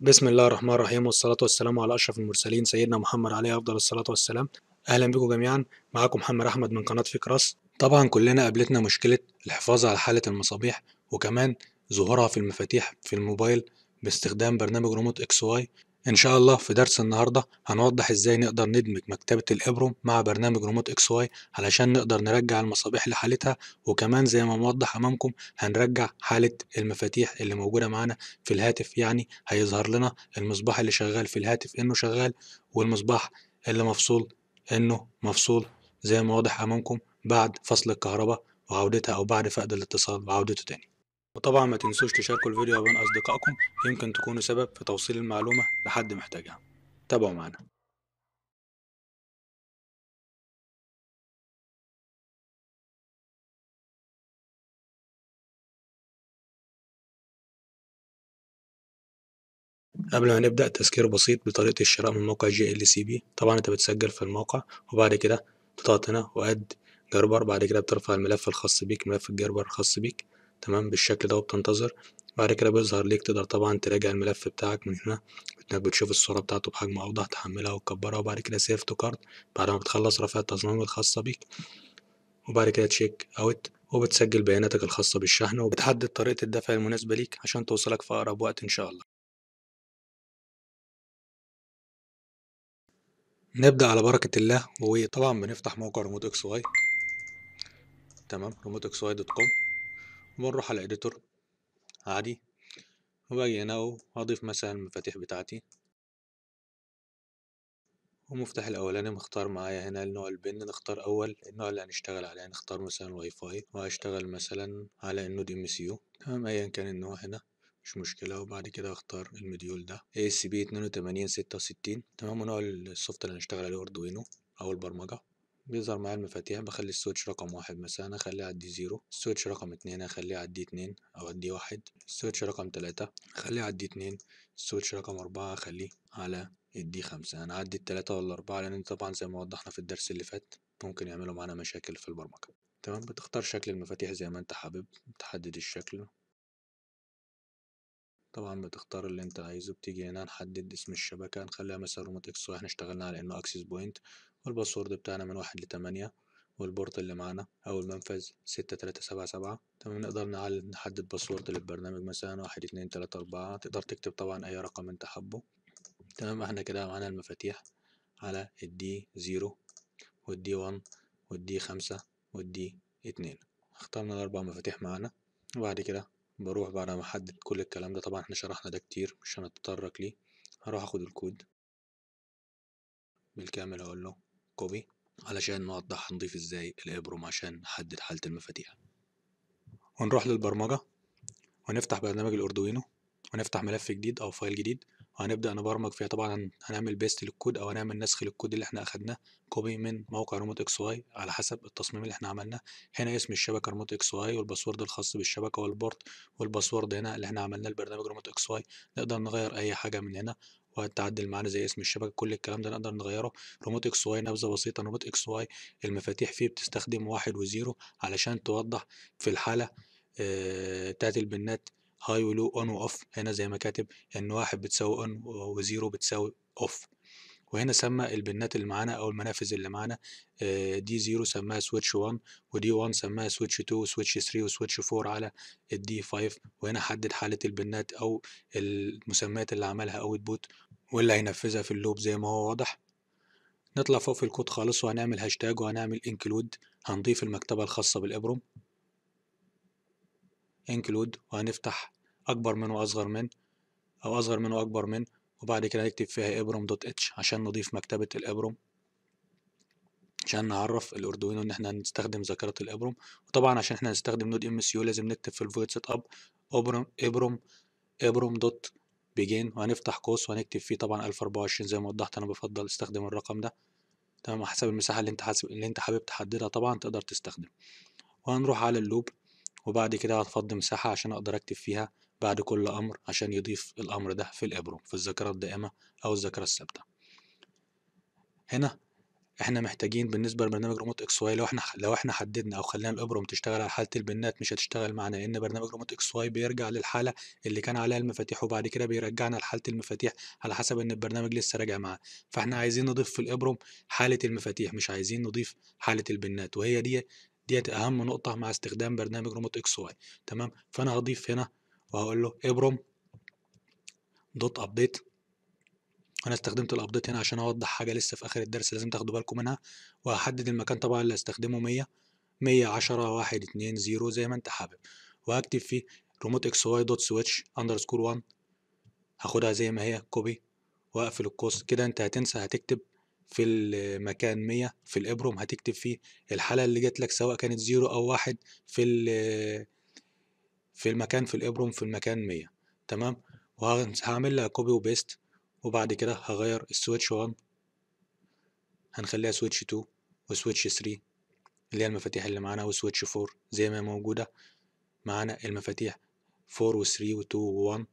بسم الله الرحمن الرحيم والصلاة والسلام على أشرف المرسلين سيدنا محمد عليه أفضل الصلاة والسلام أهلا بكم جميعا معاكم محمد أحمد من قناة فكرس طبعا كلنا قابلتنا مشكلة الحفاظ على حالة المصابيح وكمان ظهورها في المفاتيح في الموبايل باستخدام برنامج ريموت اكس واي إن شاء الله في درس النهاردة هنوضح إزاي نقدر ندمج مكتبة الإبروم مع برنامج ريموت إكس واي علشان نقدر نرجع المصابيح لحالتها وكمان زي ما موضح أمامكم هنرجع حالة المفاتيح اللي موجودة معانا في الهاتف يعني هيظهر لنا المصباح اللي شغال في الهاتف إنه شغال والمصباح اللي مفصول إنه مفصول زي ما واضح أمامكم بعد فصل الكهرباء وعودتها أو بعد فقد الاتصال وعودته تاني وطبعا ما تنسوش تشاركوا الفيديو بين أصدقائكم يمكن تكونوا سبب في توصيل المعلومة لحد محتاجها تابعوا معنا قبل ما نبدأ تذكير بسيط بطريقة الشراء من موقع جي ال سي بي طبعا انت بتسجل في الموقع وبعد كده تضغط هنا واد جربر بعد كده بترفع الملف الخاص بيك ملف الجربر الخاص بيك تمام بالشكل ده وبتنتظر بعد كده بيظهر ليك تقدر طبعا تراجع الملف بتاعك من هنا بتشوف الصورة بتاعته بحجم أوضح تحملها وتكبرها وبعد كده سيف تو كارد بعد ما بتخلص رفع التصميم الخاصة بيك وبعد كده تشيك أوت وبتسجل بياناتك الخاصة بالشحن وبتحدد طريقة الدفع المناسبة ليك عشان توصلك في أقرب وقت إن شاء الله نبدأ على بركة الله وطبعا بنفتح موقع ريموت اكس واي تمام ريموت اكس واي دوت كوم بنروح على الإديتور عادي وباجي هنا وأضيف مثلا المفاتيح بتاعتي ومفتاح الأولاني مختار معايا هنا النوع البن نختار أول النوع اللي هنشتغل عليه نختار مثلا واي فاي وهشتغل مثلا على النود ام سي يو تمام أيا كان النوع هنا مش مشكلة وبعد كده اختار المديول ده اس بي 8266 تمام ونوع السوفت اللي هنشتغل عليه أردوينو أو البرمجة بيظهر معايا المفاتيح بخلي السويتش رقم واحد مثلا اخليه عدي زيرو السويتش رقم اتنين اخليه عدي اتنين او عدي واحد السويتش رقم تلاتة اخليه عدي اتنين السويتش رقم اربعة اخليه على الدي خمسة انا عدي التلاتة والاربعة لان طبعا زي ما وضحنا في الدرس اللي فات ممكن يعملوا معانا مشاكل في البرمجة تمام بتختار شكل المفاتيح زي ما انت حابب بتحدد الشكل طبعا بتختار اللي انت عايزه بتيجي هنا نحدد اسم الشبكة نخليها مثلا رومات اكس واحنا اشتغلنا على انه اكسس بوينت والباسورد بتاعنا من واحد لتمانية والبورت اللي معانا او المنفذ ستة تلاتة سبعة سبعة تمام نقدر نعلم نحدد باسورد للبرنامج مثلا واحد اتنين تلاتة اربعة تقدر تكتب طبعا اي رقم انت حابه تمام احنا كده معانا المفاتيح على الدي زيرو والدي وان والدي خمسة والدي اتنين اخترنا الاربع مفاتيح معانا وبعد كده بروح بعد ما احدد كل الكلام ده طبعا احنا شرحنا ده كتير مش هنتطرق ليه هروح اخد الكود بالكامل اقول له كوبي علشان نوضح هنضيف ازاي الابروم عشان نحدد حالة المفاتيح ونروح للبرمجة ونفتح برنامج الاردوينو ونفتح ملف جديد او فايل جديد وهنبدأ نبرمج فيها طبعا هنعمل بيست للكود او هنعمل نسخ للكود اللي احنا اخدناه كوبي من موقع ريموت اكس واي على حسب التصميم اللي احنا عملناه هنا اسم الشبكه ريموت اكس واي والباسورد الخاص بالشبكه والبورت والباسورد هنا اللي احنا عملناه البرنامج ريموت اكس واي نقدر نغير اي حاجه من هنا وهتعدل معانا زي اسم الشبكه كل الكلام ده نقدر نغيره ريموت اكس واي نبذه بسيطه ريموت اكس واي المفاتيح فيه بتستخدم واحد وزيرو علشان توضح في الحاله آه، بتاعت البنات هاي ولو اون واوف هنا زي ما كاتب ان واحد بتساوي اون وزيرو بتساوي اوف وهنا سمى البنات اللي معانا او المنافذ اللي معانا آه، دي 0 سماها سويتش 1 ودي 1 سماها سويتش 2 وسويتش 3 وسويتش 4 على الدي 5 وهنا حدد حاله البنات او المسميات اللي عملها اوت بوت واللي هينفذها في اللوب زي ما هو واضح نطلع فوق في الكود خالص وهنعمل هاشتاج وهنعمل انكلود هنضيف المكتبه الخاصه بالابرم انكلود وهنفتح أكبر من وأصغر من أو أصغر من وأكبر من وبعد كده هنكتب فيها ابرم دوت اتش عشان نضيف مكتبة الابرم عشان نعرف الاردوينو ان احنا هنستخدم ذاكرة الابرم وطبعا عشان احنا هنستخدم نود ام سيو لازم نكتب في الفويد سيت اب ابرم ابرم ابرم دوت بيجين وهنفتح قوس وهنكتب فيه طبعا 1024 زي ما وضحت انا بفضل استخدم الرقم ده تمام على حسب المساحة اللي انت حاسب اللي انت حابب تحددها طبعا تقدر تستخدم وهنروح على اللوب وبعد كده هتفضي مساحة عشان اقدر اكتب فيها بعد كل أمر عشان يضيف الأمر ده في الإبروم في الذاكرة الدائمة أو الذاكرة الثابتة هنا احنا محتاجين بالنسبه لبرنامج ريموت اكس واي لو احنا لو احنا حددنا او خلينا الابرم تشتغل على حاله البنات مش هتشتغل معانا لان برنامج ريموت اكس واي بيرجع للحاله اللي كان عليها المفاتيح وبعد كده بيرجعنا لحاله المفاتيح على حسب ان البرنامج لسه راجع معاه فاحنا عايزين نضيف في الابرم حاله المفاتيح مش عايزين نضيف حاله البنات وهي دي ديت اهم نقطه مع استخدام برنامج ريموت اكس واي تمام فانا هضيف هنا وهقول له ابرم دوت ابديت انا استخدمت الابديت هنا عشان اوضح حاجه لسه في اخر الدرس لازم تاخدوا بالكم منها وهحدد المكان طبعا اللي هستخدمه 100 100 10 1 2 0 زي ما انت حابب وهكتب فيه ريموت اكس واي دوت سويتش اندرسكور 1 هاخدها زي ما هي كوبي واقفل القوس كده انت هتنسى هتكتب في المكان 100 في الابروم هتكتب فيه الحاله اللي جات لك سواء كانت 0 او 1 في في المكان في الابروم في المكان 100 تمام وهعمل لها كوبي وبيست وبعد كده هغير السويتش 1 هنخليها سويتش 2 وسويتش 3 اللي هي المفاتيح اللي معانا وسويتش 4 زي ما هي موجودة معانا المفاتيح 4 و 3 و 2 و 1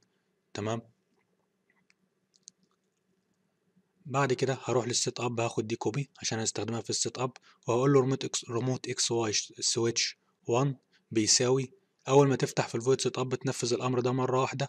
تمام بعد كده هروح للسيت اب هاخد دي كوبي عشان هستخدمها في السيت اب وهقول له ريموت اكس ريموت اكس واي سويتش 1 بيساوي اول ما تفتح في الفويد سيت اب تنفذ الامر ده مره واحده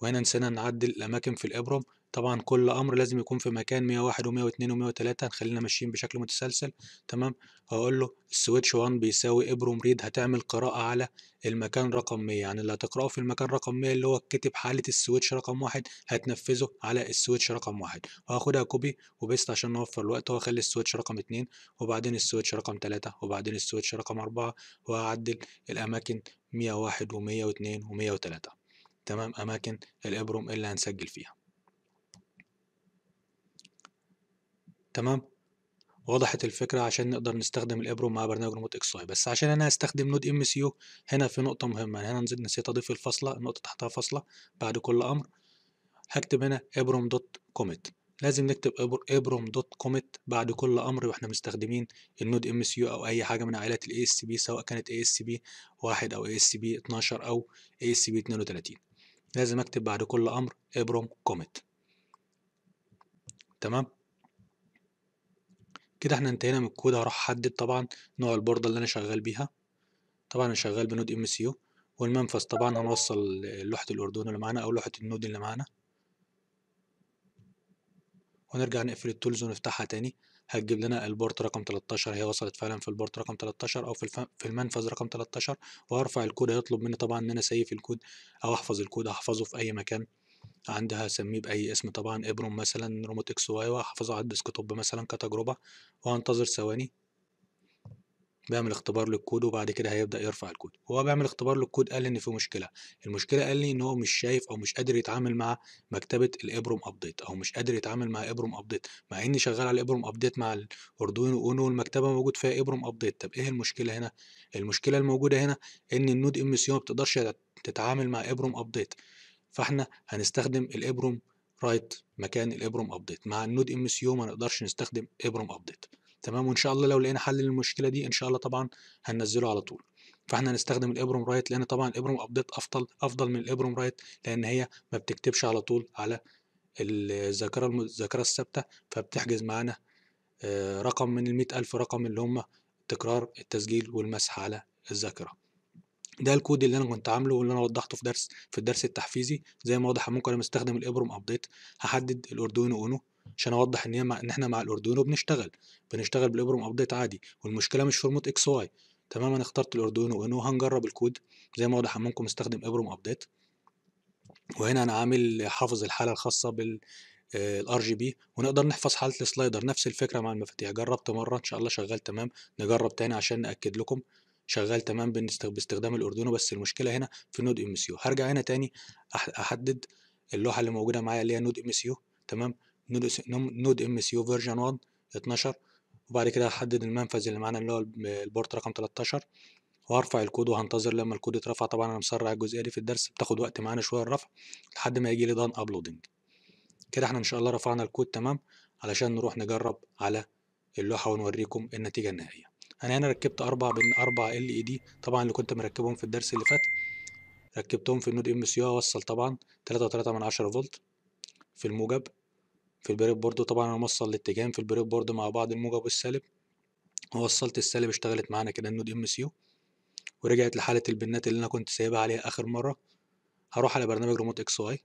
وهنا نسينا نعدل الأماكن في الإبرم طبعا كل أمر لازم يكون في مكان 101 و102 و103 هنخلينا ماشيين بشكل متسلسل تمام هقول له السويتش 1 بيساوي إبرم ريد هتعمل قراءة على المكان رقم 100 يعني اللي هتقرأه في المكان رقم 100 اللي هو كتب حالة السويتش رقم 1 هتنفذه على السويتش رقم 1 وهاخدها كوبي وبيست عشان نوفر الوقت وهخلي السويتش رقم 2 وبعدين السويتش رقم 3 وبعدين السويتش رقم 4 وهعدل الأماكن 101 و102 و103 تمام أماكن الإبرم اللي هنسجل فيها تمام وضحت الفكرة عشان نقدر نستخدم الإبروم مع برنامج ريموت اكس واي بس عشان أنا هستخدم نود ام سي يو هنا في نقطة مهمة هنا يعني نسيت أضيف الفاصلة النقطة تحتها فاصلة بعد كل أمر هكتب هنا ابرم دوت كوميت لازم نكتب ابرم دوت كوميت بعد كل امر واحنا مستخدمين النود ام اس يو او اي حاجه من عائلات الاي اس بي سواء كانت اي اس بي 1 او اي اس بي 12 او اي اس بي 32 لازم اكتب بعد كل امر ابرم كوميت تمام كده احنا انتهينا من الكود هروح احدد طبعا نوع البوردة اللي انا شغال بيها طبعا انا شغال بنود ام سي يو والمنفذ طبعا هنوصل لوحة الاردون اللي معانا او لوحة النود اللي معانا ونرجع نقفل التولز ونفتحها تاني هتجيب لنا البورت رقم 13 هي وصلت فعلا في البورت رقم 13 او في في المنفذ رقم 13 وهرفع الكود هيطلب مني طبعا ان انا سيف الكود او احفظ الكود هحفظه في اي مكان عندها هسميه باي اسم طبعا ابرم مثلا روموتكس واي واحفظه على الديسكتوب مثلا كتجربه وهنتظر ثواني بيعمل اختبار للكود وبعد كده هيبدا يرفع الكود وهو بيعمل اختبار للكود قال لي ان في مشكله المشكله قال لي ان هو مش شايف او مش قادر يتعامل مع مكتبه الابروم ابديت او مش قادر يتعامل مع ابروم ابديت مع اني شغال على الابروم ابديت مع الاردوينو اونو والمكتبه موجود فيها ابروم ابديت طب ايه المشكله هنا المشكله الموجوده هنا ان النود ام سي ما بتقدرش تتعامل مع ابروم ابديت فاحنا هنستخدم الابروم رايت مكان الابروم ابديت مع النود ام سي ما نقدرش نستخدم ابروم ابديت تمام وان شاء الله لو لقينا حل للمشكله دي ان شاء الله طبعا هننزله على طول فاحنا هنستخدم الابروم رايت لان طبعا الابروم ابديت افضل افضل من الابروم رايت لان هي ما بتكتبش على طول على الذاكره الذاكره الثابته فبتحجز معانا آه، رقم من المئة ألف رقم اللي هم تكرار التسجيل والمسح على الذاكرة ده الكود اللي انا كنت عامله واللي انا وضحته في درس في الدرس التحفيزي زي ما واضح ممكن انا مستخدم الابروم ابديت هحدد الاردوينو اونو عشان اوضح ان ان احنا مع الاردوينو بنشتغل بنشتغل بالابرم ابديت عادي والمشكله مش في اكس واي تمام انا اخترت الاردوينو وانو هنجرب الكود زي ما واضح منكم استخدم ابرم ابديت وهنا انا عامل حافظ الحاله الخاصه بال الار جي بي ونقدر نحفظ حاله السلايدر نفس الفكره مع المفاتيح جربت مره ان شاء الله شغال تمام نجرب تاني عشان ناكد لكم شغال تمام باستخدام الاردوينو بس المشكله هنا في نود ام اس يو هرجع هنا تاني احدد اللوحه اللي موجوده معايا اللي هي نود ام اس يو تمام نود ام سي يو فيرجن 1 12 وبعد كده هحدد المنفذ اللي معانا اللي هو البورت رقم 13 وهرفع الكود وهنتظر لما الكود يترفع طبعا انا مسرع الجزئيه دي في الدرس بتاخد وقت معانا شويه الرفع لحد ما يجي لي دان ابلودنج كده احنا ان شاء الله رفعنا الكود تمام علشان نروح نجرب على اللوحه ونوريكم النتيجه النهائيه انا هنا ركبت اربع بين اربع ال اي دي طبعا اللي كنت مركبهم في الدرس اللي فات ركبتهم في النود ام سي وصل طبعا 3.3 فولت في الموجب في البريك بورد طبعا انا موصل الاتجاه في البريك بورد مع بعض الموجب والسالب ووصلت السالب اشتغلت معانا كده النود ام سيو ورجعت لحاله البنات اللي انا كنت سايبها عليها اخر مره هروح على برنامج ريموت اكس واي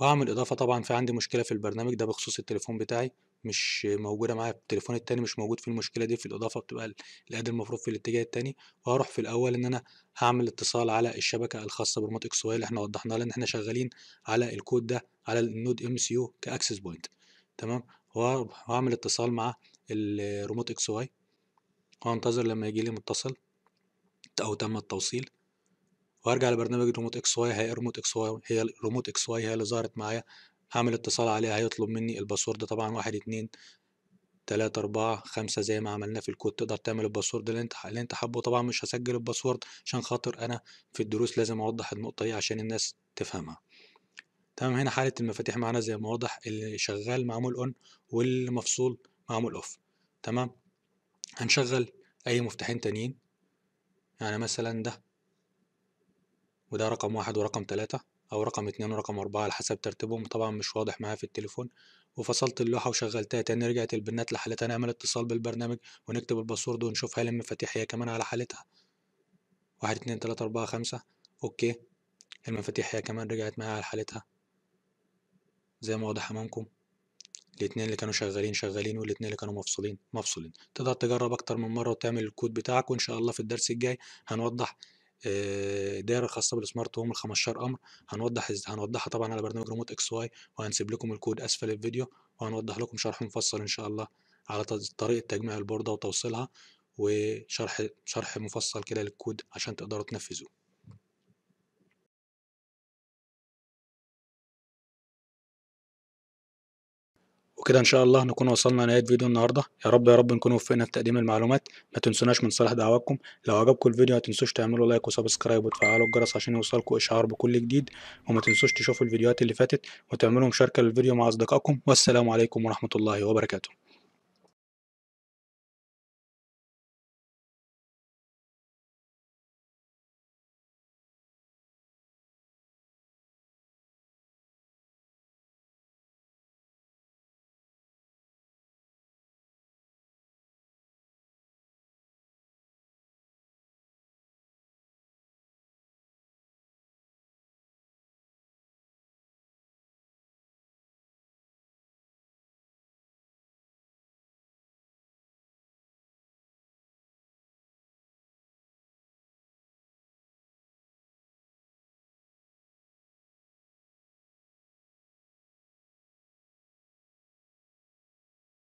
وهعمل اضافه طبعا في عندي مشكله في البرنامج ده بخصوص التليفون بتاعي مش موجوده معايا التليفون التاني مش موجود في المشكله دي في الاضافه بتبقى الاد المفروض في الاتجاه التاني وهروح في الاول ان انا هعمل اتصال على الشبكه الخاصه برمات اكس واي اللي احنا وضحناها لان احنا شغالين على الكود ده على النود ام سي يو كاكسس بوينت تمام وهعمل اتصال مع الريموت اكس واي وانتظر لما يجي لي متصل او تم التوصيل وارجع لبرنامج الريموت اكس واي هي ريموت اكس واي هي ريموت اكس واي هي اللي ظهرت معايا هعمل اتصال عليها هيطلب مني الباسورد طبعا واحد اتنين تلاتة أربعة خمسة زي ما عملنا في الكود تقدر تعمل الباسورد اللي انت اللي انت حابه طبعا مش هسجل الباسورد عشان خاطر أنا في الدروس لازم أوضح النقطة دي عشان الناس تفهمها تمام هنا حالة المفاتيح معانا زي ما واضح اللي شغال معمول اون واللي مفصول معمول اوف تمام هنشغل أي مفتاحين تانيين يعني مثلا ده وده رقم واحد ورقم تلاتة أو رقم اتنين ورقم أربعة على حسب ترتيبهم طبعا مش واضح معايا في التليفون وفصلت اللوحة وشغلتها تاني رجعت البنات لحالتها نعمل اتصال بالبرنامج ونكتب الباسورد ونشوف هل المفاتيح هي كمان على حالتها واحد اتنين تلاتة أربعة خمسة أوكي المفاتيح هي كمان رجعت معايا على حالتها زي ما واضح أمامكم الاتنين اللي كانوا شغالين شغالين والاتنين اللي كانوا مفصولين مفصولين تقدر تجرب اكتر من مره وتعمل الكود بتاعك وان شاء الله في الدرس الجاي هنوضح آه، دائره خاصه بالسمارت هوم ال 15 امر هنوضح هنوضحها طبعا على برنامج ريموت اكس واي وهنسيب لكم الكود اسفل الفيديو وهنوضح لكم شرح مفصل ان شاء الله على طريقه تجميع البورده وتوصيلها وشرح شرح مفصل كده للكود عشان تقدروا تنفذوه وبكده ان شاء الله نكون وصلنا لنهايه فيديو النهارده يا رب يا رب نكون وفقنا في تقديم المعلومات ما تنسوناش من صالح دعواتكم لو عجبكم الفيديو ما تنسوش تعملوا لايك وسبسكرايب وتفعلوا الجرس عشان يوصلكم اشعار بكل جديد وما تنسوش تشوفوا الفيديوهات اللي فاتت وتعملوا مشاركه للفيديو مع اصدقائكم والسلام عليكم ورحمه الله وبركاته